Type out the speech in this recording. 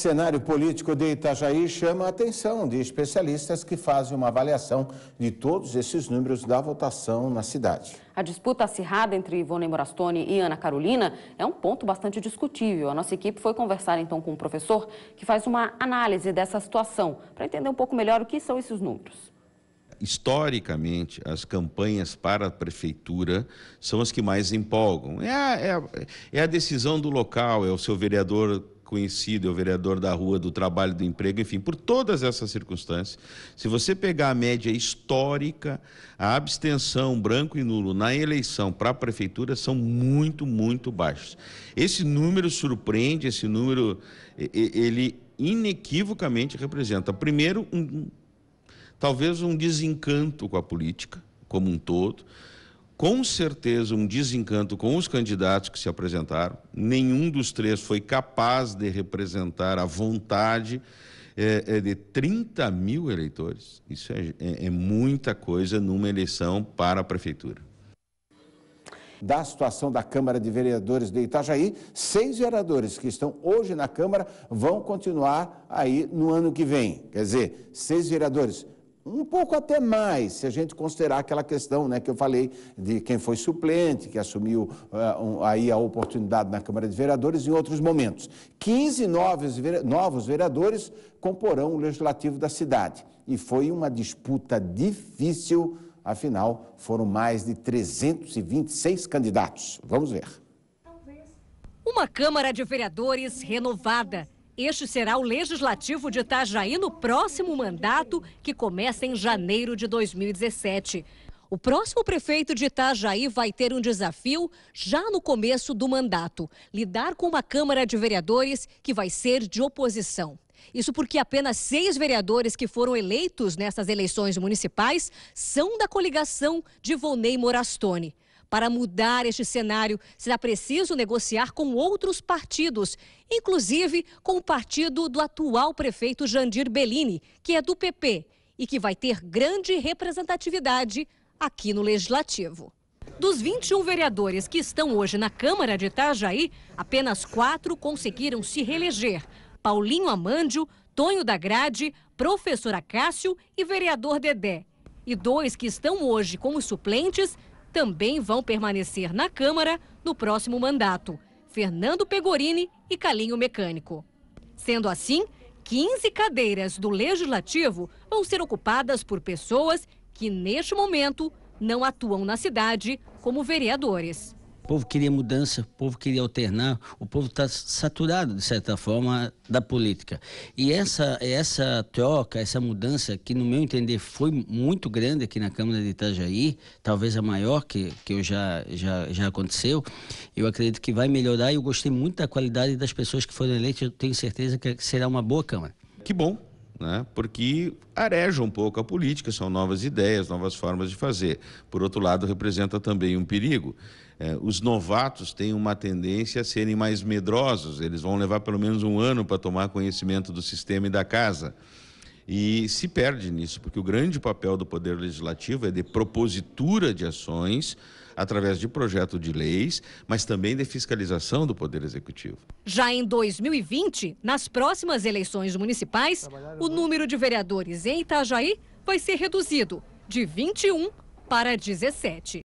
cenário político de Itajaí chama a atenção de especialistas que fazem uma avaliação de todos esses números da votação na cidade. A disputa acirrada entre Ivone Morastone e Ana Carolina é um ponto bastante discutível. A nossa equipe foi conversar então com um professor que faz uma análise dessa situação para entender um pouco melhor o que são esses números historicamente, as campanhas para a prefeitura são as que mais empolgam. É a, é a, é a decisão do local, é o seu vereador conhecido, é o vereador da rua, do trabalho, do emprego, enfim, por todas essas circunstâncias, se você pegar a média histórica, a abstenção branco e nulo na eleição para a prefeitura são muito, muito baixos. Esse número surpreende, esse número, ele inequivocamente representa, primeiro, um, talvez um desencanto com a política como um todo, com certeza um desencanto com os candidatos que se apresentaram. Nenhum dos três foi capaz de representar a vontade é, é de 30 mil eleitores. Isso é, é, é, muita coisa numa eleição para a prefeitura. Da situação da Câmara de Vereadores de Itajaí, seis vereadores que estão hoje na Câmara vão continuar aí no ano que vem. Quer dizer, seis vereadores um pouco até mais, se a gente considerar aquela questão né, que eu falei de quem foi suplente, que assumiu uh, um, aí a oportunidade na Câmara de Vereadores em outros momentos. 15 novos, novos vereadores comporão o legislativo da cidade. E foi uma disputa difícil, afinal, foram mais de 326 candidatos. Vamos ver. Uma Câmara de Vereadores renovada este será o legislativo de Itajaí no próximo mandato, que começa em janeiro de 2017. O próximo prefeito de Itajaí vai ter um desafio já no começo do mandato: lidar com uma Câmara de Vereadores que vai ser de oposição. Isso porque apenas seis vereadores que foram eleitos nessas eleições municipais são da coligação de Volney Morastone. Para mudar este cenário, será preciso negociar com outros partidos, inclusive com o partido do atual prefeito Jandir Bellini, que é do PP e que vai ter grande representatividade aqui no Legislativo. Dos 21 vereadores que estão hoje na Câmara de Itajaí, apenas quatro conseguiram se reeleger. Paulinho Amândio, Tonho da Grade, Professor Acácio e vereador Dedé. E dois que estão hoje como suplentes também vão permanecer na Câmara no próximo mandato: Fernando Pegorini e Calinho Mecânico. Sendo assim, 15 cadeiras do Legislativo vão ser ocupadas por pessoas que, neste momento, não atuam na cidade como vereadores povo queria mudança, o povo queria alternar, o povo está saturado, de certa forma, da política. E essa, essa troca, essa mudança, que no meu entender foi muito grande aqui na Câmara de Itajaí, talvez a maior que, que eu já, já, já aconteceu, eu acredito que vai melhorar e eu gostei muito da qualidade das pessoas que foram eleitas, eu tenho certeza que será uma boa Câmara. Que bom, né? porque areja um pouco a política, são novas ideias, novas formas de fazer. Por outro lado, representa também um perigo. É, os novatos têm uma tendência a serem mais medrosos, eles vão levar pelo menos um ano para tomar conhecimento do sistema e da casa. E se perde nisso, porque o grande papel do Poder Legislativo é de propositura de ações através de projeto de leis, mas também de fiscalização do Poder Executivo. Já em 2020, nas próximas eleições municipais, o número de vereadores em Itajaí vai ser reduzido de 21 para 17.